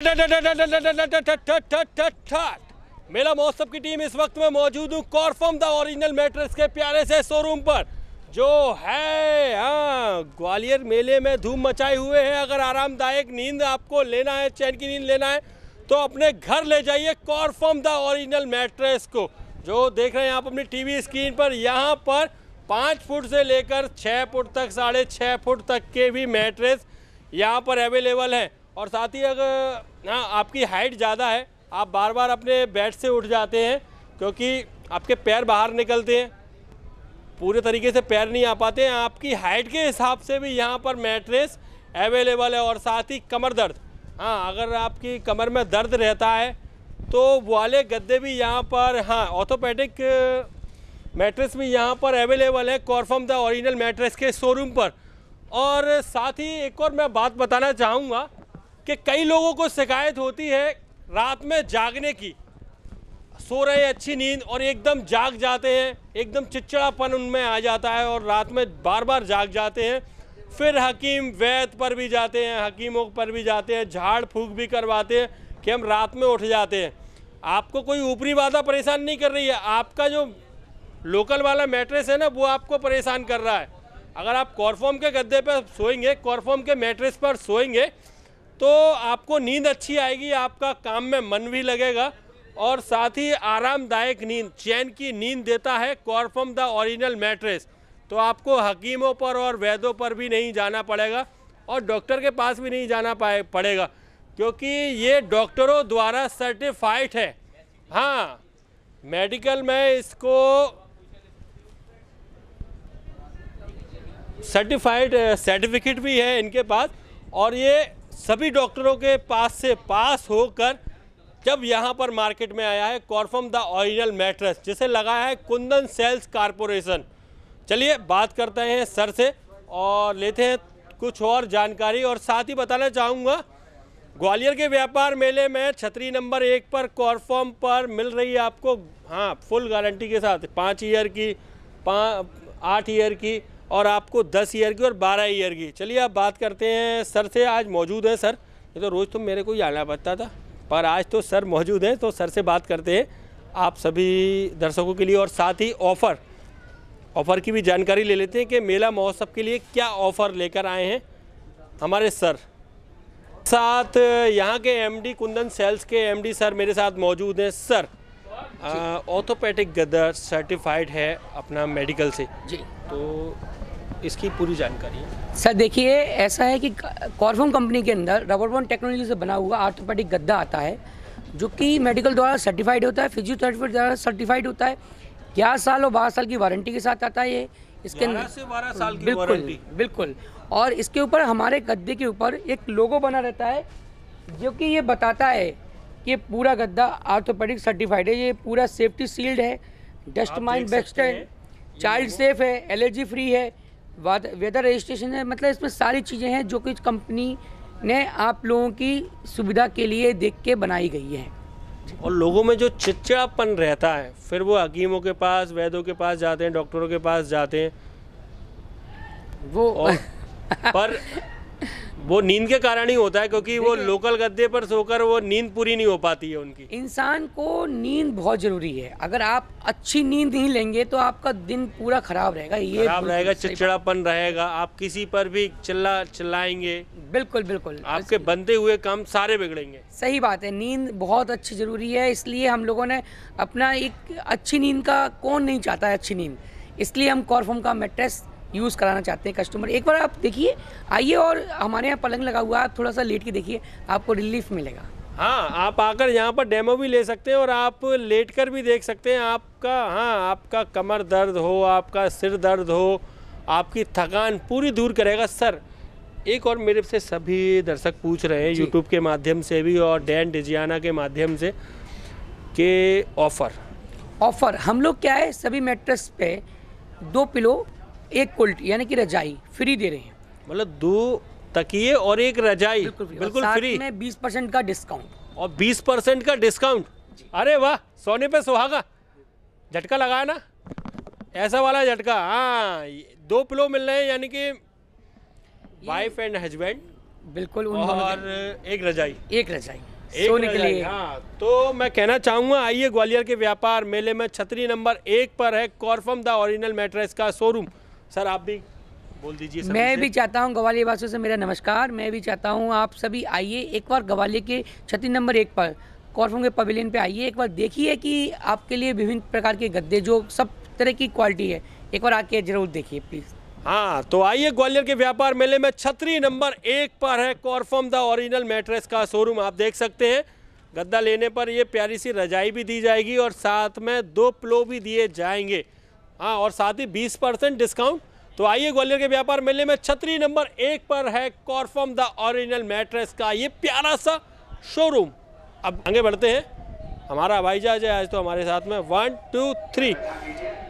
मेला महोत्सव की टीम इस वक्त में मौजूद हूँ कॉर्फम द ओरिजिनल मेट्रेस के प्यारे से शोरूम पर जो है हाँ ग्वालियर मेले में धूम मचाए हुए हैं अगर आरामदायक नींद आपको लेना है चैन की नींद लेना है तो अपने घर ले जाइए कॉर्फम द ओरिजिनल मेट्रेस को जो देख रहे हैं आप अपनी टीवी स्क्रीन पर यहाँ पर पाँच फुट से लेकर छः फुट तक साढ़े छः फुट तक के भी मेट्रेस यहाँ पर अवेलेबल हैं और साथ ही अगर ना आपकी हाइट ज़्यादा है आप बार बार अपने बेड से उठ जाते हैं क्योंकि आपके पैर बाहर निकलते हैं पूरे तरीके से पैर नहीं आ पाते हैं आपकी हाइट के हिसाब से भी यहाँ पर मैट्रेस अवेलेबल है और साथ ही कमर दर्द हाँ अगर आपकी कमर में दर्द रहता है तो वाले गद्दे भी यहाँ पर हाँ ऑर्थोपेडिक मैट्रेस भी यहाँ पर अवेलेबल है कॉरफॉम द ओरिजिनल मैट्रेस के शोरूम पर और साथ ही एक और मैं बात बताना चाहूँगा कि कई लोगों को शिकायत होती है रात में जागने की सो रहे अच्छी नींद और एकदम जाग जाते हैं एकदम चिड़चिड़ापन उनमें आ जाता है और रात में बार बार जाग जाते हैं फिर हकीम वैद पर भी जाते हैं हकीमों पर भी जाते हैं झाड़ फूक भी करवाते हैं कि हम रात में उठ जाते हैं आपको कोई ऊपरी बाधा परेशान नहीं कर रही है आपका जो लोकल वाला मैट्रेस है ना वो आपको परेशान कर रहा है अगर आप कॉरफॉर्म के गद्दे पर सोएंगे कॉरफॉर्म के मैट्रेस पर सोएंगे तो आपको नींद अच्छी आएगी आपका काम में मन भी लगेगा और साथ ही आरामदायक नींद चैन की नींद देता है कॉर्फम द ओरिजिनल मैट्रेस तो आपको हकीमों पर और वैदों पर भी नहीं जाना पड़ेगा और डॉक्टर के पास भी नहीं जाना पाए पड़ेगा क्योंकि ये डॉक्टरों द्वारा सर्टिफाइड है हाँ मेडिकल में इसको सर्टिफाइड सर्टिफिकेट भी है इनके पास और ये सभी डॉक्टरों के पास से पास होकर जब यहाँ पर मार्केट में आया है कॉर्फम द ऑरिजिनल मैट्रेस जिसे लगाया है कुंदन सेल्स कारपोरेशन चलिए बात करते हैं सर से और लेते हैं कुछ और जानकारी और साथ ही बताना चाहूँगा ग्वालियर के व्यापार मेले में छतरी नंबर एक पर कॉरफॉर्म पर मिल रही है आपको हाँ फुल गारंटी के साथ पाँच ईयर की पाँच आठ ईयर की और आपको दस ईयर की और बारह ईयर की चलिए आप बात करते हैं सर से आज मौजूद हैं सर ये तो रोज़ तो मेरे को ही आना पड़ता था पर आज तो सर मौजूद हैं तो सर से बात करते हैं आप सभी दर्शकों के लिए और साथ ही ऑफ़र ऑफ़र की भी जानकारी ले लेते हैं कि मेला महोत्सव के लिए क्या ऑफ़र लेकर आए हैं हमारे सर साथ यहाँ के एमडी कुंदन सेल्स के एमडी सर मेरे साथ मौजूद हैं सर ऑर्थोपैटिक गदर सर्टिफाइड है अपना मेडिकल से जी तो इसकी पूरी जानकारी है सर देखिए ऐसा है कि कॉर्फोम कंपनी के अंदर रबर बॉन्ड टेक्नोलॉजी से बना हुआ आर्थोपैटिक गद्दा आता है जो कि मेडिकल द्वारा सर्टिफाइड होता है फिजियोथेरेपी द्वारा सर्टिफाइड होता है ग्यारह साल और बारह साल की वारंटी के साथ आता है ये इसके से बारह साल की बिल्कुल बिल्कुल और इसके ऊपर हमारे गद्दे के ऊपर एक लोगो बना रहता है जो कि ये बताता है कि पूरा गद्दा आर्थोपेडिक सर्टिफाइड है ये पूरा सेफ्टी सील्ड है डस्ट माइंड बेस्ट है चाइल्ड सेफ है एलर्जी फ्री है वेदर रजिस्ट्रेशन है मतलब इसमें सारी चीज़ें हैं जो कि कंपनी ने आप लोगों की सुविधा के लिए देख के बनाई गई है और लोगों में जो चिचापन रहता है फिर वो हकीमों के पास वैदों के पास जाते हैं डॉक्टरों के पास जाते हैं वो और, पर वो नींद के कारण ही होता है क्योंकि वो लोकल गद्दे पर सोकर वो नींद पूरी नहीं हो पाती है उनकी इंसान को नींद बहुत ज़रूरी है अगर आप अच्छी नींद नहीं लेंगे तो आपका दिन पूरा खराब रहेगा ये खराब रहेगा चिड़चिड़ापन रहेगा आप किसी पर भी चिल्ला चिल्लाएंगे बिल्कुल बिल्कुल आपके बनते हुए काम सारे बिगड़ेंगे सही बात है नींद बहुत अच्छी ज़रूरी है इसलिए हम लोगों ने अपना एक अच्छी नींद का कौन नहीं चाहता है अच्छी नींद इसलिए हम कॉरफम का मेट्रेस यूज़ कराना चाहते हैं कस्टमर एक बार आप देखिए आइए और हमारे यहाँ पलंग लगा हुआ है थोड़ा सा लेट के देखिए आपको रिलीफ मिलेगा हाँ आप आकर यहाँ पर डेमो भी ले सकते हैं और आप लेट कर भी देख सकते हैं आपका हाँ आपका कमर दर्द हो आपका सिर दर्द हो आपकी थकान पूरी दूर करेगा सर एक और मेरे से सभी दर्शक पूछ रहे हैं यूट्यूब के माध्यम से भी और डैन डिजियाना के माध्यम से के ऑफ़र ऑफ़र हम लोग क्या है सभी मेट्रेस पे दो पिलो एक कोल्ट यानी कि रजाई फ्री दे रहे हैं मतलब दो तकिए और एक रजाई बिल्कुल फ्री, में बीस परसेंट का डिस्काउंट और बीस परसेंट का डिस्काउंट अरे वाह सोने पे सुहागा झटका लगाया ना ऐसा वाला झटका हाँ दो पिलो मिल रहे हैं यानी कि वाइफ एंड हजबेंड बिल्कुल और एक रजाई एक रजाई एक सोने के लिए हाँ तो मैं कहना चाहूँगा आइए ग्वालियर के व्यापार मेले में छतरी नंबर एक पर है कॉर्फम द ओरिजिनल मेट्रेस का शोरूम सर आप भी बोल दीजिए मैं भी चाहता हूँ ग्वालियर वासियों से मेरा नमस्कार मैं भी चाहता हूँ आप सभी आइए एक बार ग्वालियर के छत्तीस नंबर एक पर कॉर्फों के पवेलियन पे आइए एक बार देखिए कि आपके लिए विभिन्न प्रकार के गद्दे जो सब तरह की क्वालिटी है एक बार आके जरूर देखिए प्लीज़ हाँ तो आइए ग्वालियर के व्यापार मेले में छतरी नंबर एक पर है कॉर्फम द ओरिजिनल मेट्रेस का शोरूम आप देख सकते हैं गद्दा लेने पर ये प्यारी सी रजाई भी दी जाएगी और साथ में दो प्लो भी दिए जाएंगे हाँ और साथ ही बीस परसेंट डिस्काउंट तो आइए ग्वालियर के व्यापार मेले में छतरी नंबर एक पर है कॉर्फम द ओरिजिनल मैट्रेस का ये प्यारा सा शोरूम अब आगे बढ़ते हैं हमारा भाई है आज तो हमारे साथ में वन टू थ्री